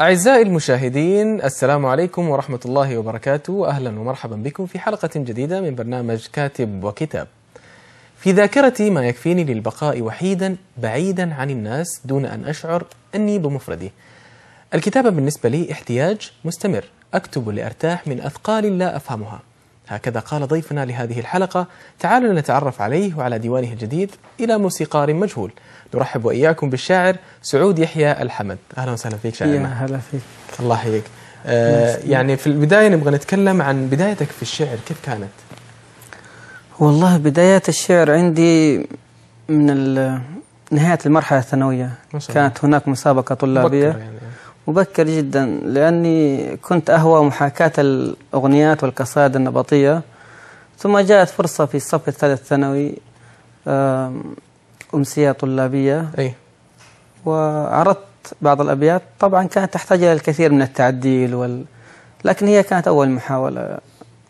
أعزائي المشاهدين السلام عليكم ورحمة الله وبركاته أهلا ومرحبا بكم في حلقة جديدة من برنامج كاتب وكتاب في ذاكرتي ما يكفيني للبقاء وحيدا بعيدا عن الناس دون أن أشعر أني بمفردي الكتابة بالنسبة لي احتياج مستمر أكتب لأرتاح من أثقال لا أفهمها هكذا قال ضيفنا لهذه الحلقة تعالوا نتعرف عليه وعلى ديوانه الجديد إلى موسيقار مجهول نرحب وإياكم بالشاعر سعود يحيى الحمد أهلا وسهلا فيك شاعرنا هلا فيك الله يحييك آه نعم. يعني في البداية نبغى نتكلم عن بدايتك في الشعر كيف كانت؟ والله بدايات الشعر عندي من نهاية المرحلة الثانوية كانت هناك مسابقة طلابية مبكر يعني. مبكر جدا لأني كنت أهوى محاكاة الأغنيات والقصائد النبطية ثم جاءت فرصة في الصف الثالث ثانوي أمسية طلابية أي وعرضت بعض الأبيات طبعا كانت تحتاج إلى الكثير من التعديل وال... لكن هي كانت أول محاولة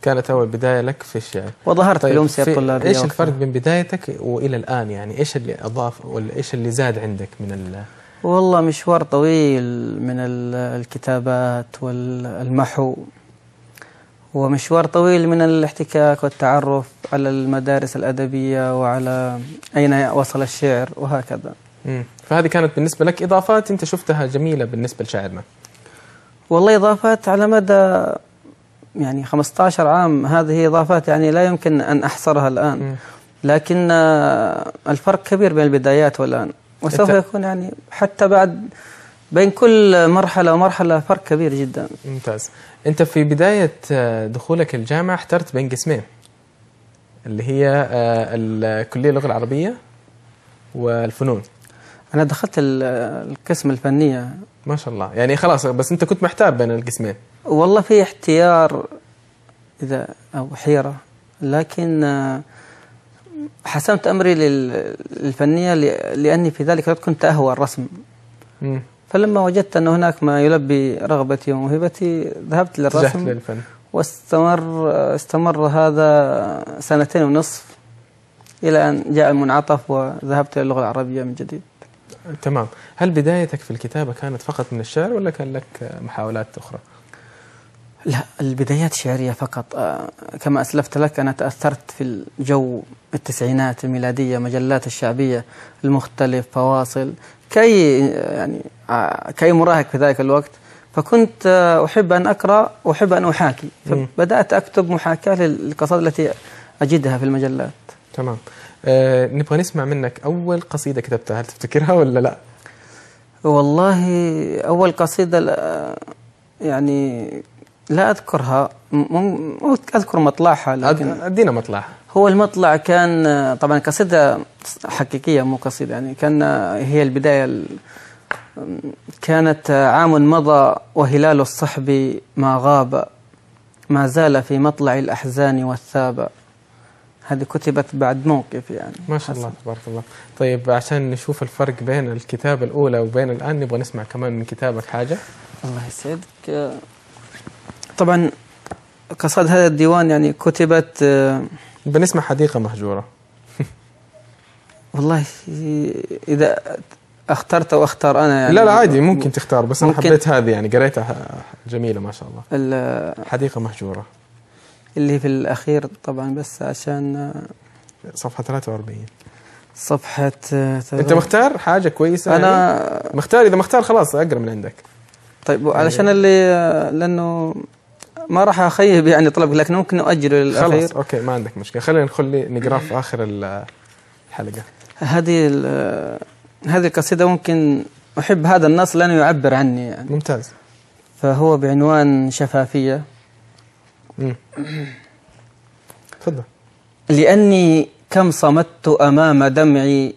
كانت أول بداية لك في الشعر وظهرت طيب في الأمسية الطلابية إيش الفرق بين بدايتك وإلى الآن يعني إيش اللي أضاف وإيش إيش اللي زاد عندك من ال والله مشوار طويل من الكتابات والمحو ومشوار طويل من الاحتكاك والتعرف على المدارس الأدبية وعلى أين وصل الشعر وهكذا مم. فهذه كانت بالنسبة لك إضافات أنت شفتها جميلة بالنسبة لشاعرنا والله إضافات على مدى يعني 15 عام هذه إضافات يعني لا يمكن أن أحصرها الآن مم. لكن الفرق كبير بين البدايات والآن وسوف يكون يعني حتى بعد بين كل مرحلة ومرحلة فرق كبير جدا ممتاز أنت في بداية آه، دخولك الجامعة احترت بين قسمين اللي هي آه، الكلية اللغة العربية والفنون أنا دخلت القسم الفنية ما شاء الله يعني خلاص بس أنت كنت محتار بين القسمين والله في احتيار إذا أو حيرة لكن آه، حسمت أمري للفنية لأني في ذلك الوقت كنت أهوى الرسم مم. فلما وجدت أن هناك ما يلبي رغبتي وموهبتي ذهبت للرسم للفن. واستمر استمر هذا سنتين ونصف إلى أن جاء المنعطف وذهبت إلى اللغة العربية من جديد تمام هل بدايتك في الكتابة كانت فقط من الشعر ولا كان لك محاولات أخرى؟ لا البدايات شعرية فقط آه، كما أسلفت لك أنا تأثرت في الجو التسعينات الميلادية مجلات الشعبية المختلف فواصل كأي يعني كأي مراهق في ذلك الوقت فكنت آه، أحب أن أقرأ وأحب أن أحاكي فبدأت أكتب محاكاة للقصائد التي أجدها في المجلات تمام أه نبغى نسمع منك أول قصيدة كتبتها هل تفتكرها ولا لا؟ والله أول قصيدة يعني لا أذكرها أذكر مطلعها لكن أدينا مطلعها هو المطلع كان آه، طبعا قصيدة حقيقية مو قصيدة يعني كان آه، هي البداية كانت عام مضى وهلال الصحب ما غاب ما زال في مطلع الأحزان والثاب هذه كتبت بعد موقف يعني ما شاء الله تبارك الله طيب عشان نشوف الفرق بين الكتابة الأولى وبين الآن نبغى نسمع كمان من كتابك حاجة الله يسعدك طبعا قصائد هذا الديوان يعني كتبت آه، بنسمع حديقة مهجورة والله إذا اخترت واختار انا يعني لا لا عادي ممكن تختار بس ممكن انا حبيت هذه يعني قريتها جميله ما شاء الله حديقه مهجوره اللي في الاخير طبعا بس عشان آه، صفحه 43 صفحة آه، انت مختار حاجة كويسة انا يعني؟ مختار اذا مختار خلاص اقرا من عندك طيب أيوة. علشان اللي آه، لانه ما راح اخيب يعني طلبك لكن ممكن اؤجله للاخير خلاص اوكي ما عندك مشكلة خلينا نخلي نقراه في اخر الحلقة هذه هذه القصيدة ممكن أحب هذا النص لأنه يعبر عني يعني ممتاز فهو بعنوان شفافية تفضل لأني كم صمت أمام دمعي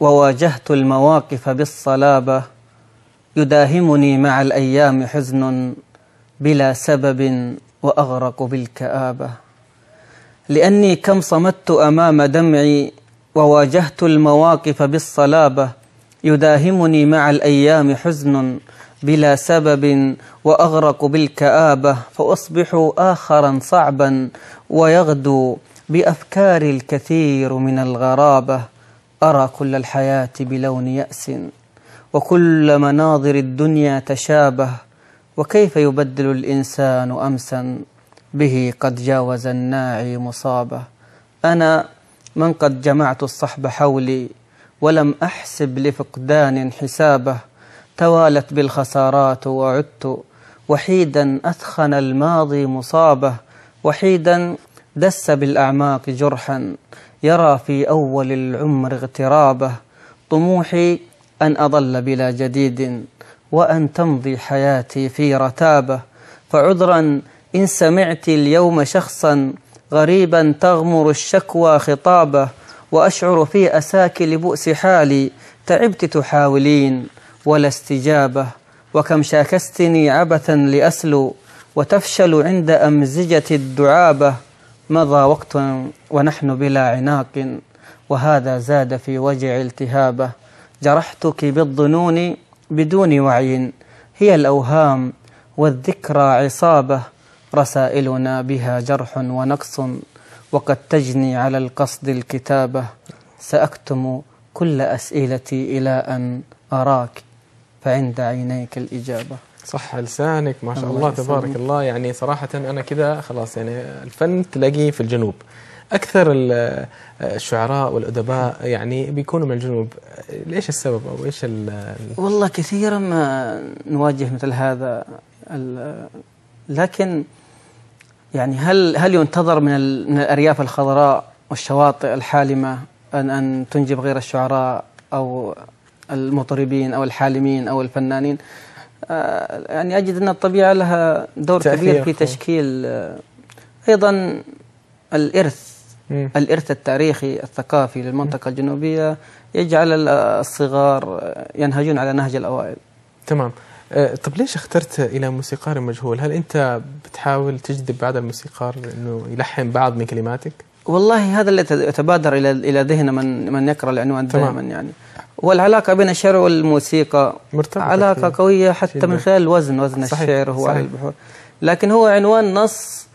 وواجهت المواقف بالصلابة يداهمني مع الأيام حزن بلا سبب وأغرق بالكآبة لأني كم صمت أمام دمعي وواجهت المواقف بالصلابة يداهمني مع الأيام حزن بلا سبب وأغرق بالكآبة فأصبح آخرا صعبا ويغدو بأفكاري الكثير من الغرابة أرى كل الحياة بلون يأس وكل مناظر الدنيا تشابه وكيف يبدل الإنسان أمسا به قد جاوز الناعي مصابه أنا من قد جمعت الصحب حولي ولم أحسب لفقدان حسابه توالت بالخسارات وعدت وحيدا أثخن الماضي مصابه وحيدا دس بالأعماق جرحا يرى في أول العمر اغترابه طموحي أن أظل بلا جديد وأن تمضي حياتي في رتابة فعذرا إن سمعت اليوم شخصا غريبا تغمر الشكوى خطابه وأشعر في أساك لبؤس حالي تعبت تحاولين ولا استجابة وكم شاكستني عبثا لأسلو وتفشل عند أمزجة الدعابة مضى وقت ونحن بلا عناق وهذا زاد في وجع التهابه جرحتك بالظنون بدون وعي هي الأوهام والذكرى عصابه رسائلنا بها جرح ونقص وقد تجني على القصد الكتابة سأكتم كل أسئلتي إلى أن أراك فعند عينيك الإجابة صح لسانك ما شاء الله, الله تبارك يسلم. الله يعني صراحة أنا كذا خلاص يعني الفن تلاقيه في الجنوب أكثر الشعراء والأدباء يعني بيكونوا من الجنوب ليش السبب أو إيش والله كثيرا ما نواجه مثل هذا لكن يعني هل هل ينتظر من من الارياف الخضراء والشواطئ الحالمه ان ان تنجب غير الشعراء او المطربين او الحالمين او الفنانين آه، يعني اجد ان الطبيعه لها دور كبير في تشكيل آه، ايضا الارث مم. الارث التاريخي الثقافي للمنطقه الجنوبيه يجعل الصغار ينهجون على نهج الاوائل تمام أه، طب ليش اخترت الى موسيقار مجهول؟ هل انت بتحاول تجذب بعض الموسيقار انه يلحن بعض من كلماتك؟ والله هذا اللي يتبادر الى الى ذهن من من يقرا العنوان دائما يعني والعلاقه بين الشعر والموسيقى مرتبطة علاقه فيه. قويه حتى من خلال الوزن وزن صحيح. الشعر هو صحيح. البحور لكن هو عنوان نص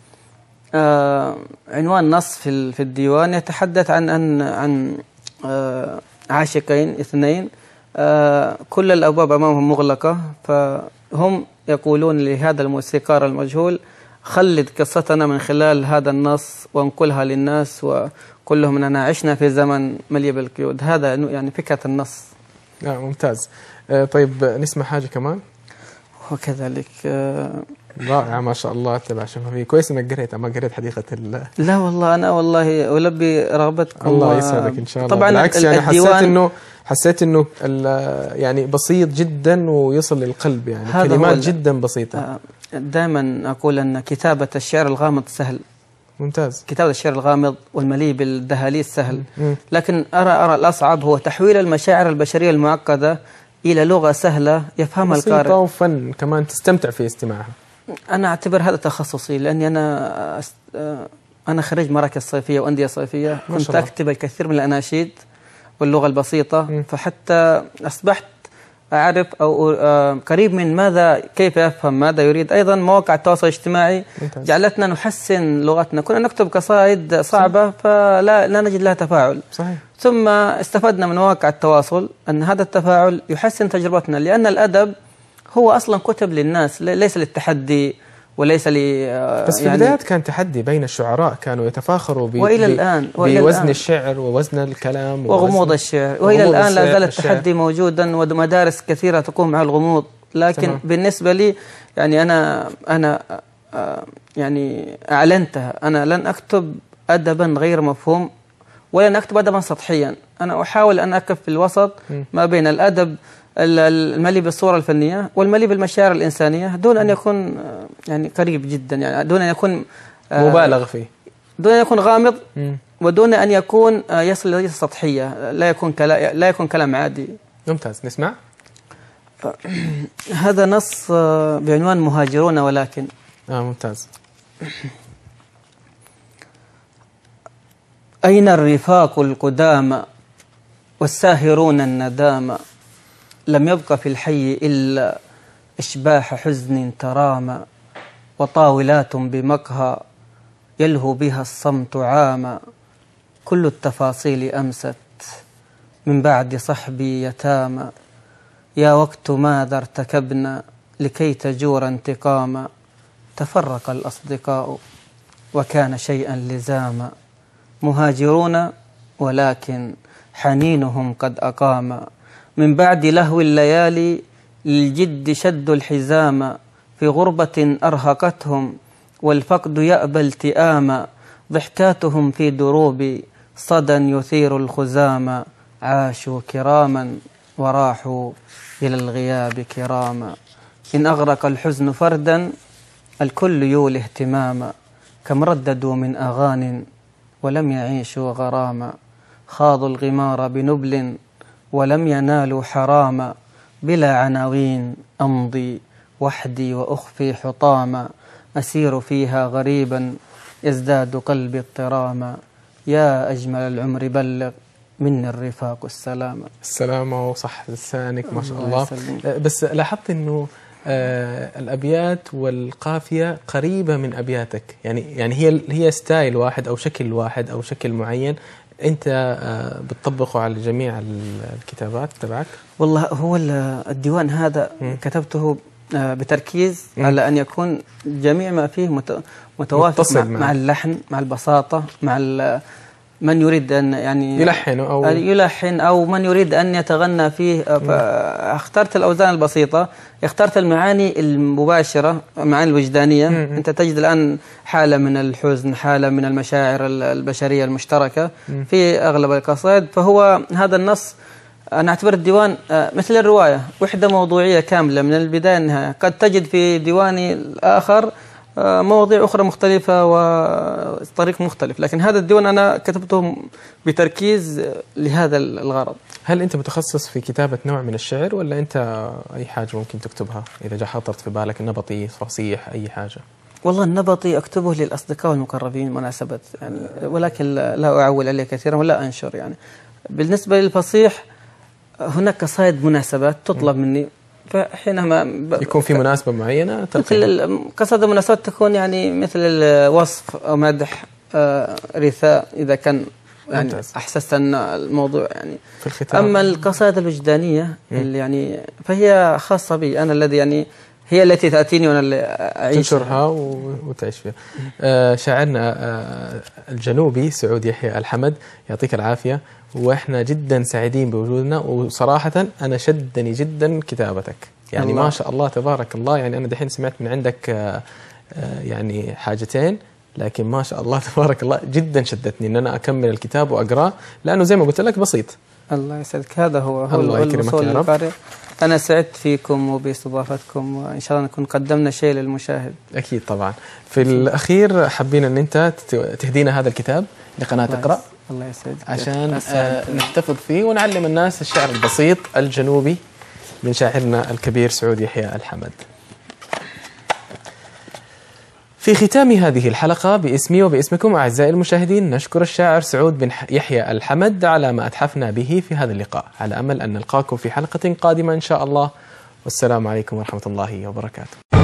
آه عنوان نص في في الديوان يتحدث عن عن عن آه عاشقين اثنين آه، كل الأبواب أمامهم مغلقة فهم يقولون لهذا الموسيقار المجهول خلد قصتنا من خلال هذا النص وانقلها للناس وقل لهم أننا عشنا في زمن مليء بالقيود هذا يعني فكرة النص نعم ممتاز آه، طيب نسمع حاجة كمان وكذلك آه، رائعة ما شاء الله تبع شفافية كويس انك قريت ما قريت حديقة ال لا والله انا والله البي رغبتكم الله يسعدك ان شاء الله طبعا بالعكس يعني حسيت انه حسيت انه يعني بسيط جدا ويصل للقلب يعني كلمات جدا بسيطة آه، دائما اقول ان كتابة الشعر الغامض سهل ممتاز كتابة الشعر الغامض والمليء بالدهاليز سهل لكن أرى أرى الأصعب هو تحويل المشاعر البشرية المعقدة إلى لغة سهلة يفهمها القارئ بسيطة وفن كمان تستمتع في استماعها انا اعتبر هذا تخصصي لاني انا آه، انا خريج مراكز صيفيه وانديه صيفيه كنت اكتب الكثير من الاناشيد واللغه البسيطه م. فحتى اصبحت أعرف أو آه، قريب من ماذا كيف يفهم ماذا يريد أيضا مواقع التواصل الاجتماعي جعلتنا نحسن لغتنا كنا نكتب قصائد صعبة فلا لا نجد لها تفاعل صحيح. ثم استفدنا من مواقع التواصل أن هذا التفاعل يحسن تجربتنا لأن الأدب هو اصلا كتب للناس ليس للتحدي وليس ل آه، بس في يعني البدايات كان تحدي بين الشعراء كانوا يتفاخروا ب والى الان وإلى بوزن الآن الشعر ووزن الكلام وغموض الشعر والى الان لا زال التحدي موجودا ومدارس كثيره تقوم على الغموض لكن تمام. بالنسبه لي يعني انا انا آه، يعني اعلنتها انا لن اكتب ادبا غير مفهوم ولن اكتب ادبا سطحيا انا احاول ان اقف في الوسط ما بين الادب الملي بالصورة الفنية والملي بالمشاعر الإنسانية دون أن يكون آه، يعني قريب جدا يعني دون أن يكون آه، مبالغ فيه دون أن يكون غامض ودون أن يكون آه، يصل إلى السطحية لا يكون كلام لا يكون كلام عادي ممتاز نسمع هذا نص بعنوان مهاجرون ولكن آه ممتاز أين الرفاق القدامى والساهرون الندامى لم يبق في الحي إلا إشباح حزن ترامى وطاولات بمقهى يلهو بها الصمت عاما كل التفاصيل أمست من بعد صحبي يتامى يا وقت ماذا ارتكبنا لكي تجور انتقاما تفرق الأصدقاء وكان شيئا لزاما مهاجرون ولكن حنينهم قد أقاما من بعد لهو الليالي للجد شد الحزام في غربة أرهقتهم والفقد يأبى التئاما ضحكاتهم في دروب صدى يثير الخزام عاشوا كراما وراحوا إلى الغياب كراما إن أغرق الحزن فردا الكل يولي اهتماما كم رددوا من أغان ولم يعيشوا غراما خاضوا الغمار بنبل ولم ينالوا حراما بلا عناوين أمضي وحدي وأخفي حطاما أسير فيها غريبا يزداد قلبي اضطراما يا أجمل العمر بلغ مني الرفاق السلامة السلامة وصح لسانك ما شاء الله أه، بس لاحظت أنه آه الابيات والقافيه قريبه من ابياتك يعني يعني هي هي ستايل واحد او شكل واحد او شكل معين انت آه، بتطبقه على جميع الكتابات تبعك والله هو الديوان هذا كتبته آه، بتركيز على ان يكون جميع ما فيه متوافق مع, مع اللحن مع البساطه مع من يريد أن يعني يلحن أو يلحن أو من يريد أن يتغنى فيه أه، فاخترت الأوزان البسيطة اخترت المعاني المباشرة المعاني الوجدانية مم. أنت تجد الآن حالة من الحزن حالة من المشاعر البشرية المشتركة مم. في أغلب القصائد فهو هذا النص أنا أعتبر الديوان أه، مثل الرواية وحدة موضوعية كاملة من البداية النهاية قد تجد في ديواني الآخر آه، مواضيع أخرى مختلفة وطريق مختلف لكن هذا الديوان أنا كتبته بتركيز لهذا الغرض هل أنت متخصص في كتابة نوع من الشعر ولا أنت أي حاجة ممكن تكتبها إذا جاء حطرت في بالك النبطي فصيح أي حاجة والله النبطي أكتبه للأصدقاء والمقربين مناسبة يعني ولكن لا أعول عليه كثيرا ولا أنشر يعني بالنسبة للفصيح هناك قصائد مناسبات تطلب مني فحينما يكون في مناسبه معينه تلقي مثل قصد المناسبات تكون يعني مثل الوصف او مدح آه، رثاء اذا كان يعني احسست ان الموضوع يعني في الختام اما القصائد الوجدانيه اللي يعني فهي خاصه بي انا الذي يعني هي التي تأتيني وأنا اللي أعيش تنشرها وتعيش فيها آه، شاعرنا آه، الجنوبي سعود يحيى الحمد يعطيك العافية وإحنا جدا سعيدين بوجودنا وصراحة أنا شدني جدا كتابتك يعني الله. ما شاء الله تبارك الله يعني أنا دحين سمعت من عندك آه، يعني حاجتين لكن ما شاء الله تبارك الله جدا شدتني ان انا اكمل الكتاب واقراه لانه زي ما قلت لك بسيط الله يسعدك هذا هو هو الله يكرمك يا رب أنا سعدت فيكم وباستضافتكم وإن شاء الله نكون قدمنا شيء للمشاهد أكيد طبعا في الأخير حابين أن أنت تهدينا هذا الكتاب لقناة تقرأ الله يسعدك عشان آه، نحتفظ فيه ونعلم الناس الشعر البسيط الجنوبي من شاعرنا الكبير سعود يحيى الحمد في ختام هذه الحلقة باسمي وباسمكم أعزائي المشاهدين نشكر الشاعر سعود بن يحيى الحمد على ما أتحفنا به في هذا اللقاء على أمل أن نلقاكم في حلقة قادمة إن شاء الله والسلام عليكم ورحمة الله وبركاته